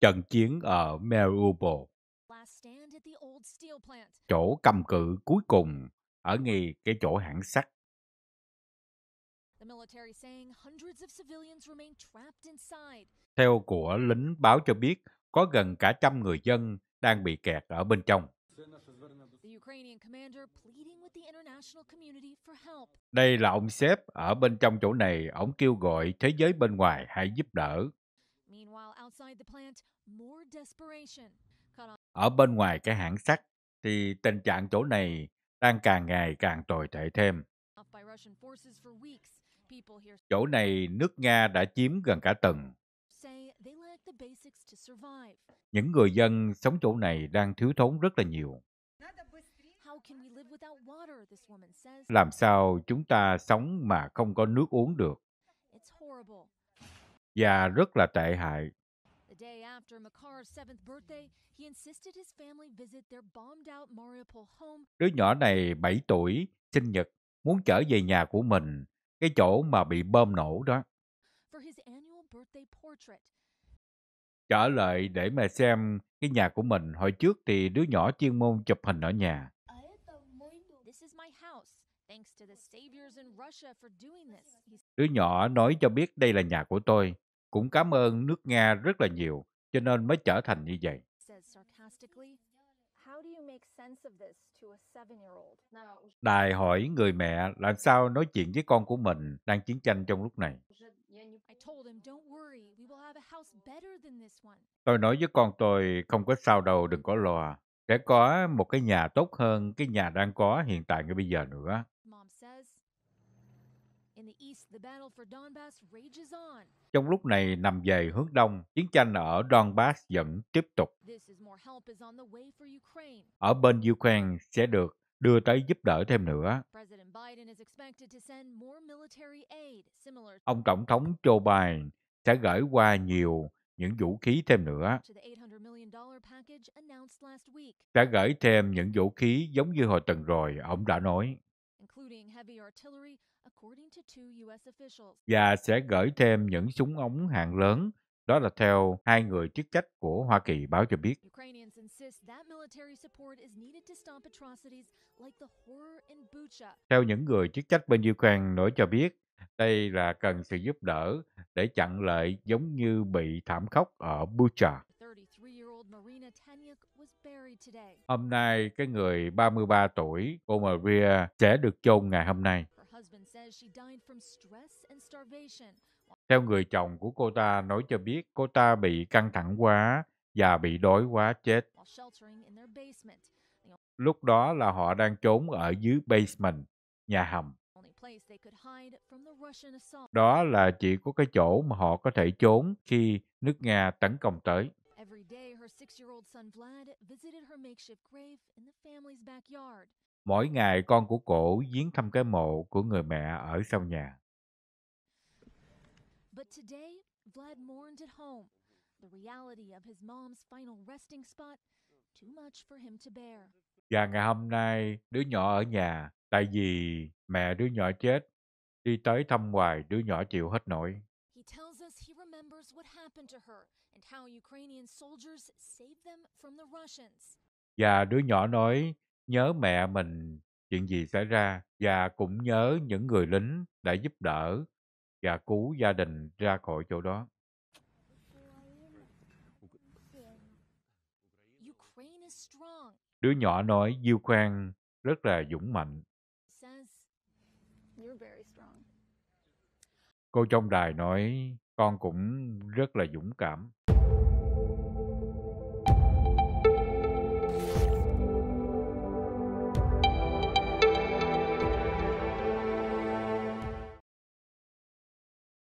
Trận chiến ở Mariupol, chỗ cầm cự cuối cùng ở ngay cái chỗ hãng sắt. Theo của lính báo cho biết, có gần cả trăm người dân đang bị kẹt ở bên trong. Đây là ông sếp ở bên trong chỗ này, ông kêu gọi thế giới bên ngoài hãy giúp đỡ. Ở bên ngoài cái hãng sắt thì tình trạng chỗ này đang càng ngày càng tồi tệ thêm. Chỗ này nước Nga đã chiếm gần cả tầng. Những người dân sống chỗ này đang thiếu thốn rất là nhiều. Làm sao chúng ta sống mà không có nước uống được? Và rất là tệ hại. Đứa nhỏ này 7 tuổi, sinh nhật, muốn trở về nhà của mình, cái chỗ mà bị bom nổ đó. Trở lại để mà xem cái nhà của mình, hồi trước thì đứa nhỏ chuyên môn chụp hình ở nhà. Đứa nhỏ nói cho biết đây là nhà của tôi. Cũng cảm ơn nước Nga rất là nhiều, cho nên mới trở thành như vậy. Đài hỏi người mẹ làm sao nói chuyện với con của mình đang chiến tranh trong lúc này. Tôi nói với con tôi không có sao đâu, đừng có lo. Sẽ có một cái nhà tốt hơn cái nhà đang có hiện tại ngay bây giờ nữa. Trong lúc này nằm về hướng đông, chiến tranh ở Donbass vẫn tiếp tục. Ở bên Ukraine sẽ được đưa tới giúp đỡ thêm nữa. Ông Tổng thống Joe Biden sẽ gửi qua nhiều những vũ khí thêm nữa đã gửi thêm những vũ khí giống như hồi tuần rồi, ông đã nói. Và sẽ gửi thêm những súng ống hạng lớn, đó là theo hai người chức trách của Hoa Kỳ báo cho biết. Theo những người chức trách bên Ukraine nói cho biết, đây là cần sự giúp đỡ để chặn lại giống như bị thảm khốc ở Bucha. Hôm nay, cái người 33 tuổi, cô Maria sẽ được chôn ngày hôm nay. Theo người chồng của cô ta nói cho biết, cô ta bị căng thẳng quá và bị đói quá chết. Lúc đó là họ đang trốn ở dưới basement, nhà hầm. Đó là chỉ có cái chỗ mà họ có thể trốn khi nước Nga tấn công tới her six-year-old son Vlad visited her makeshift grave in the family's backyard. Mỗi ngày con của cổ viếng thăm cái mộ của người mẹ ở sau nhà. But today, Vlad mourned at home, the reality of his mom's final resting spot too much for him to bear. Và ngày hôm nay, đứa nhỏ ở nhà, tại vì mẹ đứa nhỏ chết, đi tới thăm hoài đứa nhỏ chịu hết nổi. Và đứa nhỏ nói, nhớ mẹ mình chuyện gì xảy ra và cũng nhớ những người lính đã giúp đỡ và cứu gia đình ra khỏi chỗ đó. Đứa nhỏ nói Ukraine rất là dũng mạnh. Cô trong đài nói con cũng rất là dũng cảm.